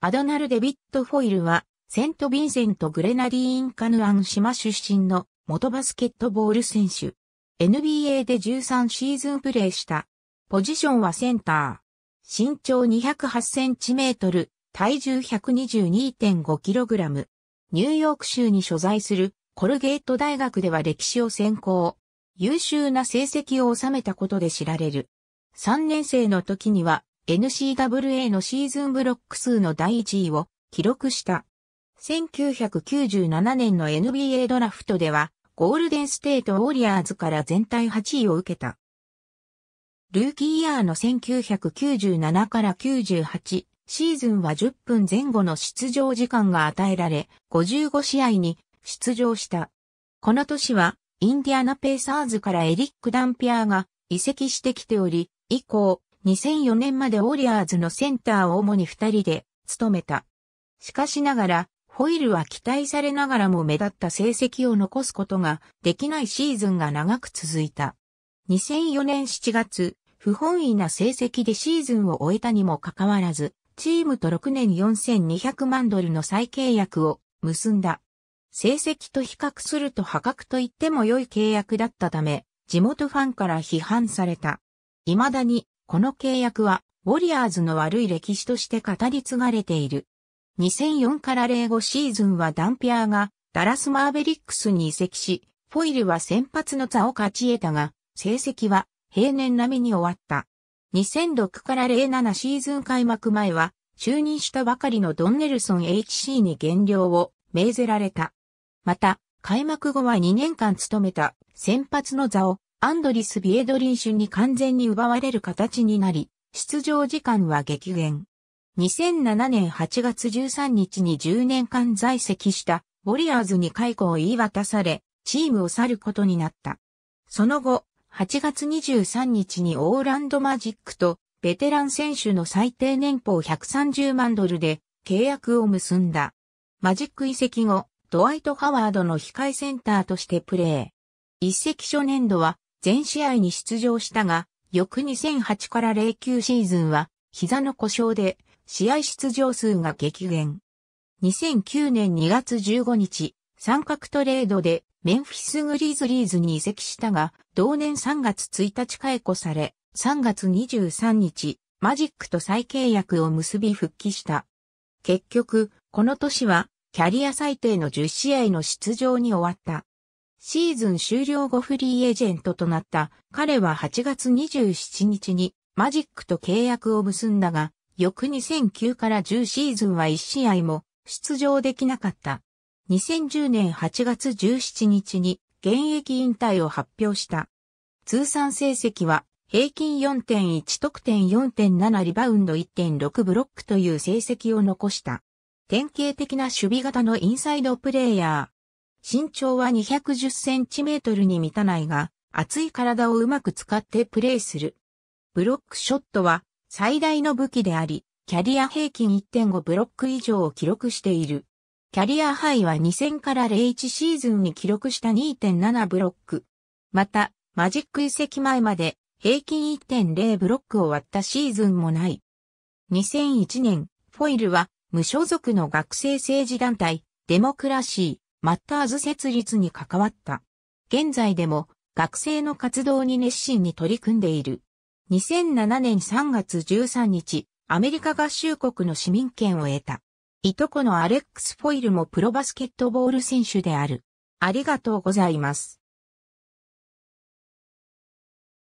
アドナル・デビット・フォイルは、セント・ヴィンセント・グレナディーン・カヌアン島出身の元バスケットボール選手。NBA で13シーズンプレーした。ポジションはセンター。身長208センチメートル、体重122.5キログラム。ニューヨーク州に所在するコルゲート大学では歴史を専攻。優秀な成績を収めたことで知られる。3年生の時には NCWA のシーズンブロック数の第1位を記録した。1997年の NBA ドラフトでは、ゴールデンステートウォリアーズから全体8位を受けた。ルーキーイヤーの1997から98シーズンは10分前後の出場時間が与えられ、55試合に出場した。この年は、インディアナペーサーズからエリック・ダンピアーが移籍してきており、以降、2004年までウォリアーズのセンターを主に二人で務めた。しかしながら、ホイールは期待されながらも目立った成績を残すことができないシーズンが長く続いた。2004年7月、不本意な成績でシーズンを終えたにもかかわらず、チームと6年4200万ドルの再契約を結んだ。成績と比較すると破格と言っても良い契約だったため、地元ファンから批判された。未だにこの契約は、ウォリアーズの悪い歴史として語り継がれている。2004から05シーズンはダンピアーがダラスマーベリックスに移籍し、フォイルは先発の座を勝ち得たが、成績は平年並みに終わった。2006から07シーズン開幕前は、就任したばかりのドンネルソン HC に減量を命ぜられた。また、開幕後は2年間務めた先発の座をアンドリス・ビエドリン種に完全に奪われる形になり、出場時間は激減。2007年8月13日に10年間在籍したウォリアーズに解雇を言い渡され、チームを去ることになった。その後、8月23日にオーランドマジックとベテラン選手の最低年俸130万ドルで契約を結んだ。マジック移籍後、ドワイト・ハワードの控えセンターとしてプレー。一席初年度は全試合に出場したが、翌2008から09シーズンは、膝の故障で、試合出場数が激減。2009年2月15日、三角トレードで、メンフィスグリーズリーズに移籍したが、同年3月1日解雇され、3月23日、マジックと再契約を結び復帰した。結局、この年は、キャリア最低の10試合の出場に終わった。シーズン終了後フリーエージェントとなった彼は8月27日にマジックと契約を結んだが、翌2009から10シーズンは1試合も出場できなかった。2010年8月17日に現役引退を発表した。通算成績は平均4.1得点4.7リバウンド1.6ブロックという成績を残した。典型的な守備型のインサイドプレイヤー。身長は210センチメートルに満たないが、厚い体をうまく使ってプレーする。ブロックショットは最大の武器であり、キャリア平均1.5ブロック以上を記録している。キャリアハイは2000から01シーズンに記録した2.7ブロック。また、マジック移籍前まで平均1.0ブロックを割ったシーズンもない。2001年、フォイルは無所属の学生政治団体、デモクラシー。マッターズ設立に関わった。現在でも学生の活動に熱心に取り組んでいる。2007年3月13日、アメリカ合衆国の市民権を得た。いとこのアレックス・フォイルもプロバスケットボール選手である。ありがとうございます。